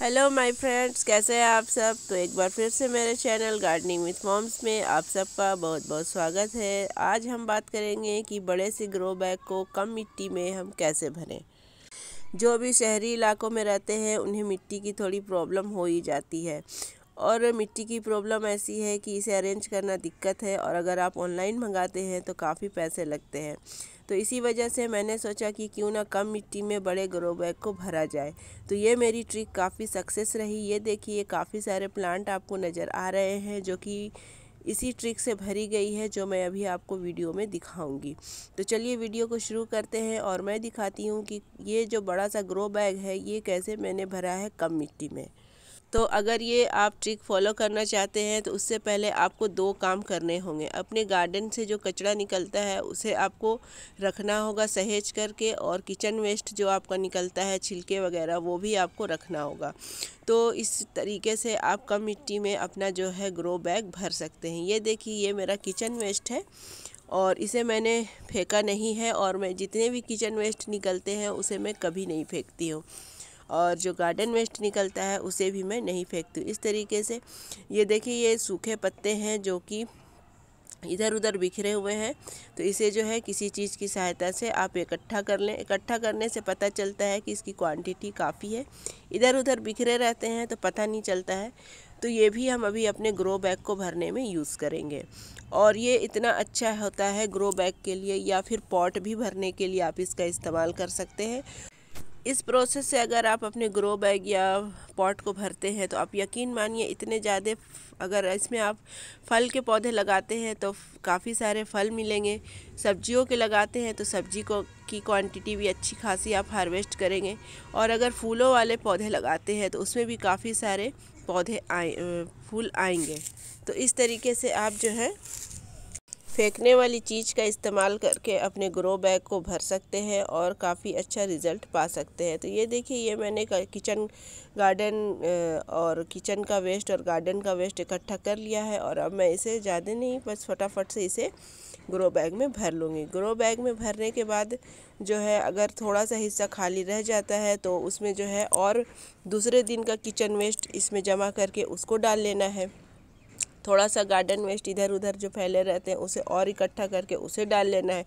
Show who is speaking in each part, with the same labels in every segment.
Speaker 1: hello my friends कैसे हैं आप सब तो एक बार फिर से मेरे चैनल गार्डनिंग विथ मॉम्स में आप सबका बहुत बहुत स्वागत है आज हम बात करेंगे कि बड़े से ग्रो बैग को कम मिट्टी में हम कैसे भरें जो भी शहरी इलाकों में रहते हैं उन्हें मिट्टी की थोड़ी प्रॉब्लम हो ही जाती है और मिट्टी की प्रॉब्लम ऐसी है कि इसे अरेंज करना दिक्कत है और अगर आप ऑनलाइन मंगाते हैं तो काफ़ी पैसे लगते हैं तो इसी वजह से मैंने सोचा कि क्यों ना कम मिट्टी में बड़े ग्रो बैग को भरा जाए तो ये मेरी ट्रिक काफ़ी सक्सेस रही ये देखिए काफ़ी सारे प्लांट आपको नज़र आ रहे हैं जो कि इसी ट्रिक से भरी गई है जो मैं अभी आपको वीडियो में दिखाऊंगी तो चलिए वीडियो को शुरू करते हैं और मैं दिखाती हूँ कि ये जो बड़ा सा ग्रो बैग है ये कैसे मैंने भरा है कम मिट्टी में तो अगर ये आप ट्रिक फॉलो करना चाहते हैं तो उससे पहले आपको दो काम करने होंगे अपने गार्डन से जो कचरा निकलता है उसे आपको रखना होगा सहेज करके और किचन वेस्ट जो आपका निकलता है छिलके वगैरह वो भी आपको रखना होगा तो इस तरीके से आप कम मिट्टी में अपना जो है ग्रो बैग भर सकते हैं ये देखिए ये मेरा किचन वेस्ट है और इसे मैंने फेंका नहीं है और मैं जितने भी किचन वेस्ट निकलते हैं उसे मैं कभी नहीं फेंकती हूँ और जो गार्डन वेस्ट निकलता है उसे भी मैं नहीं फेंकती इस तरीके से ये देखिए ये सूखे पत्ते हैं जो कि इधर उधर बिखरे हुए हैं तो इसे जो है किसी चीज़ की सहायता से आप इकट्ठा कर लें इकट्ठा करने से पता चलता है कि इसकी क्वांटिटी काफ़ी है इधर उधर बिखरे रहते हैं तो पता नहीं चलता है तो ये भी हम अभी अपने ग्रो बैग को भरने में यूज़ करेंगे और ये इतना अच्छा होता है ग्रो बैग के लिए या फिर पॉट भी भरने के लिए आप इसका इस्तेमाल कर सकते हैं इस प्रोसेस से अगर आप अपने ग्रो बैग या पॉट को भरते हैं तो आप यकीन मानिए इतने ज़्यादा अगर इसमें आप फल के पौधे लगाते हैं तो काफ़ी सारे फल मिलेंगे सब्जियों के लगाते हैं तो सब्जी को की क्वांटिटी भी अच्छी खासी आप हार्वेस्ट करेंगे और अगर फूलों वाले पौधे लगाते हैं तो उसमें भी काफ़ी सारे पौधे आए फूल आएंगे तो इस तरीके से आप जो है फेंकने वाली चीज़ का इस्तेमाल करके अपने ग्रो बैग को भर सकते हैं और काफ़ी अच्छा रिज़ल्ट पा सकते हैं तो ये देखिए ये मैंने किचन गार्डन और किचन का वेस्ट और गार्डन का वेस्ट इकट्ठा कर लिया है और अब मैं इसे ज़्यादा नहीं बस फटाफट से इसे ग्रो बैग में भर लूँगी ग्रो बैग में भरने के बाद जो है अगर थोड़ा सा हिस्सा खाली रह जाता है तो उसमें जो है और दूसरे दिन का किचन वेस्ट इसमें जमा करके उसको डाल लेना है थोड़ा सा गार्डन वेस्ट इधर उधर जो फैले रहते हैं उसे और इकट्ठा करके उसे डाल लेना है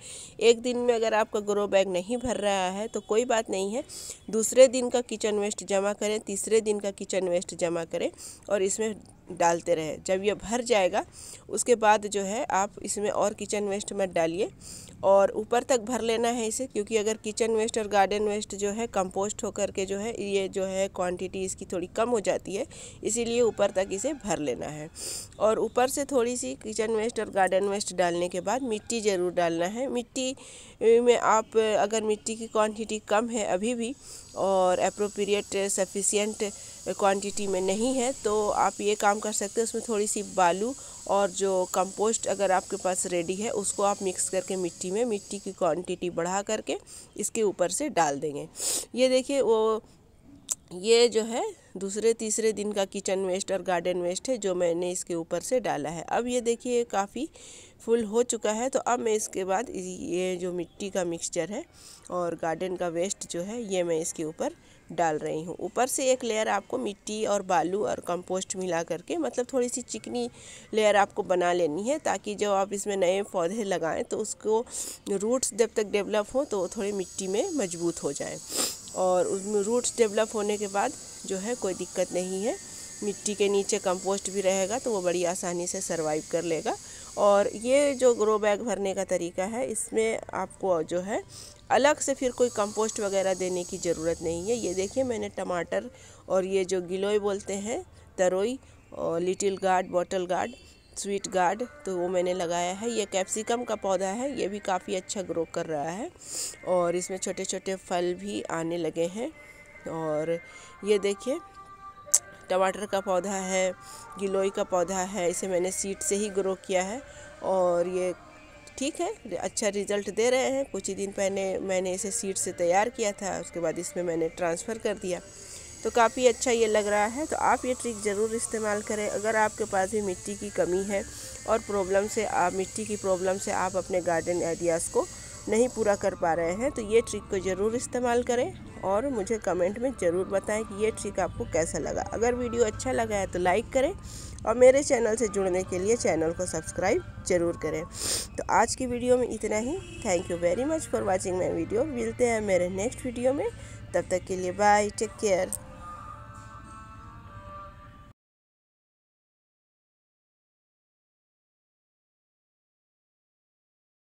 Speaker 1: एक दिन में अगर आपका ग्रो बैग नहीं भर रहा है तो कोई बात नहीं है दूसरे दिन का किचन वेस्ट जमा करें तीसरे दिन का किचन वेस्ट जमा करें और इसमें डालते रहें जब ये भर जाएगा उसके बाद जो है आप इसमें और किचन वेस्ट मत डालिए और ऊपर तक भर लेना है इसे क्योंकि अगर किचन वेस्ट और गार्डन वेस्ट जो है कंपोस्ट होकर के जो है ये जो है क्वांटिटी इसकी थोड़ी कम हो जाती है इसीलिए ऊपर तक इसे भर लेना है और ऊपर से थोड़ी सी किचन वेस्ट और गार्डन वेस्ट डालने के बाद मिट्टी ज़रूर डालना है मिट्टी में आप अगर मिट्टी की क्वान्टिटी कम है अभी भी और अप्रोप्रिएट सफिशियंट क्वान्टिटी में नहीं है तो आप ये काम कर सकते हैं उसमें थोड़ी सी बालू और जो कंपोस्ट अगर आपके पास रेडी है उसको आप मिक्स करके मिट्टी में मिट्टी की क्वांटिटी बढ़ा करके इसके ऊपर से डाल देंगे ये देखिए वो ये जो है दूसरे तीसरे दिन का किचन वेस्ट और गार्डन वेस्ट है जो मैंने इसके ऊपर से डाला है अब ये देखिए काफ़ी फुल हो चुका है तो अब मैं इसके बाद ये जो मिट्टी का मिक्सचर है और गार्डन का वेस्ट जो है ये मैं इसके ऊपर डाल रही हूँ ऊपर से एक लेयर आपको मिट्टी और बालू और कंपोस्ट मिला करके मतलब थोड़ी सी चिकनी लेयर आपको बना लेनी है ताकि जब आप इसमें नए पौधे लगाएं तो उसको रूट्स जब तक डेवलप हो तो थोड़ी मिट्टी में मजबूत हो जाए और उसमें रूट्स डेवलप होने के बाद जो है कोई दिक्कत नहीं है मिट्टी के नीचे कंपोस्ट भी रहेगा तो वो बड़ी आसानी से सरवाइव कर लेगा और ये जो ग्रो बैग भरने का तरीका है इसमें आपको जो है अलग से फिर कोई कंपोस्ट वगैरह देने की ज़रूरत नहीं है ये देखिए मैंने टमाटर और ये जो गिलोय बोलते हैं तरोई और little gourd bottle gourd sweet gourd तो वो मैंने लगाया है ये कैप्सिकम का पौधा है ये भी काफ़ी अच्छा ग्रो कर रहा है और इसमें छोटे छोटे फल भी आने लगे हैं और ये देखिए टमाटर का पौधा है गिलोई का पौधा है इसे मैंने सीड से ही ग्रो किया है और ये ठीक है अच्छा रिजल्ट दे रहे हैं कुछ ही दिन पहले मैंने इसे सीड से तैयार किया था उसके बाद इसमें मैंने ट्रांसफ़र कर दिया तो काफ़ी अच्छा ये लग रहा है तो आप ये ट्रिक ज़रूर इस्तेमाल करें अगर आपके पास भी मिट्टी की कमी है और प्रॉब्लम से आप मिट्टी की प्रॉब्लम से आप अपने गार्डन आइडियाज़ को नहीं पूरा कर पा रहे हैं तो ये ट्रिक को ज़रूर इस्तेमाल करें और मुझे कमेंट में ज़रूर बताएं कि ये ट्रिक आपको कैसा लगा अगर वीडियो अच्छा लगा है तो लाइक करें और मेरे चैनल से जुड़ने के लिए चैनल को सब्सक्राइब ज़रूर करें तो आज की वीडियो में इतना ही thank you very much for watching my video मिलते हैं मेरे नेक्स्ट वीडियो में तब तक के लिए बाय टेक केयर